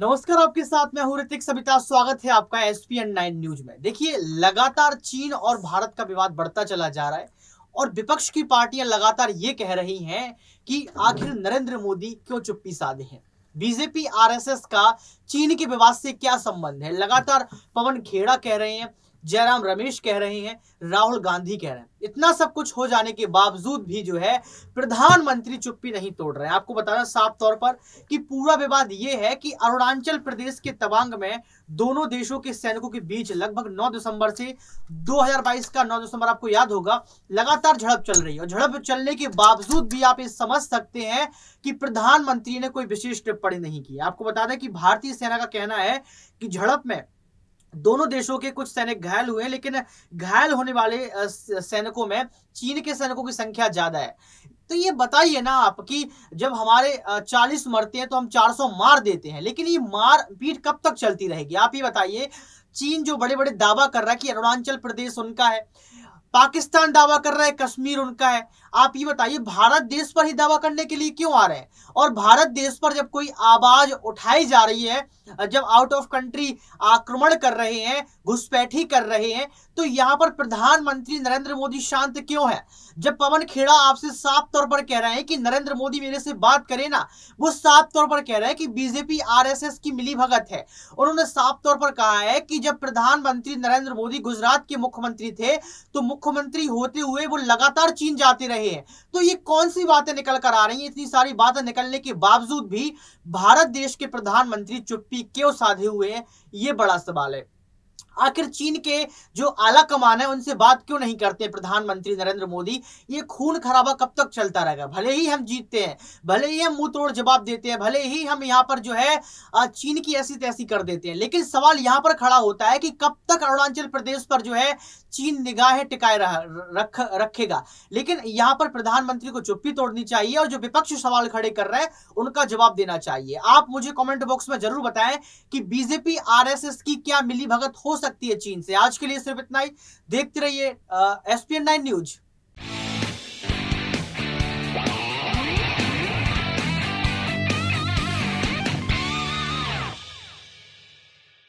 नमस्कार आपके साथ मैं हूं ऋतिक सविता स्वागत है आपका S P N nine news में देखिए लगातार चीन और भारत का विवाद बढ़ता चला जा रहा है और विपक्ष की पार्टियां लगातार ये कह रही हैं कि आखिर नरेंद्र मोदी क्यों चुप्पी साधे हैं बीजेपी आरएसएस का चीन के विवाद से क्या संबंध है लगातार पवन खेड़ा कह रहे हैं जयराम रमेश कह रहे हैं राहुल गांधी कह रहे हैं इतना सब कुछ हो जाने के बावजूद भी जो है प्रधानमंत्री चुप्पी नहीं तोड़ रहे हैं आपको बताना साफ तौर पर कि पूरा विवाद यह है कि अरुणाचल प्रदेश के तवांग में दोनों देशों के सैनिकों के बीच लगभग 9 दिसंबर से 2022 का 9 दिसंबर आपको याद होगा लगातार झड़प चल रही है और झड़प चलने के बावजूद भी आप ये समझ सकते हैं कि प्रधानमंत्री ने कोई विशेष टिप्पणी नहीं की आपको बता दें कि भारतीय सेना का कहना है कि झड़प में दोनों देशों के कुछ सैनिक घायल हुए हैं लेकिन घायल होने वाले सैनिकों में चीन के सैनिकों की संख्या ज्यादा है तो ये बताइए ना आप कि जब हमारे 40 मरते हैं तो हम 400 मार देते हैं लेकिन ये मार पीट कब तक चलती रहेगी आप ही बताइए चीन जो बड़े बड़े दावा कर रहा है कि अरुणाचल प्रदेश उनका है पाकिस्तान दावा कर रहा है कश्मीर उनका है आप ये बताइए भारत देश पर ही दावा करने के लिए क्यों आ रहे हैं और भारत देश पर जब कोई आवाज उठाई जा रही है जब आउट ऑफ कंट्री आक्रमण कर रहे हैं घुसपैठी कर रहे हैं तो यहाँ पर प्रधानमंत्री नरेंद्र मोदी शांत क्यों है जब पवन खेड़ा आपसे साफ तौर पर कह रहे हैं कि नरेंद्र मोदी मेरे से बात करे ना वो साफ तौर पर कह रहे हैं कि बीजेपी आरएसएस की मिली भगत है उन्होंने साफ तौर पर कहा है कि जब प्रधानमंत्री नरेंद्र मोदी गुजरात के मुख्यमंत्री थे तो मुख्यमंत्री होते हुए वो लगातार चीन जाते रहे रहे हैं तो ये कौन सी बातें निकल कर आ रही हैं इतनी सारी बातें निकलने के बावजूद भी भारत देश के प्रधानमंत्री चुप्पी क्यों साधे हुए हैं ये बड़ा सवाल है आखिर चीन के जो आला कमान है उनसे बात क्यों नहीं करते प्रधानमंत्री नरेंद्र मोदी ये खून खराबा कब तक चलता रहेगा भले ही हम जीतते हैं भले ही हम मुंह तोड़ जवाब देते हैं भले ही हम यहाँ पर जो है चीन की ऐसी तैसी कर देते हैं लेकिन सवाल यहाँ पर खड़ा होता है कि कब तक अरुणाचल प्रदेश पर जो है चीन निगाहें टिकाए रख रखेगा लेकिन यहाँ पर प्रधानमंत्री को चुप्पी तोड़नी चाहिए और जो विपक्ष सवाल खड़े कर रहे हैं उनका जवाब देना चाहिए आप मुझे कॉमेंट बॉक्स में जरूर बताएं कि बीजेपी आर की क्या मिली हो सकती सकती है चीन से आज के लिए सिर्फ इतना ही देखते रहिए एसपीएन नाइन न्यूज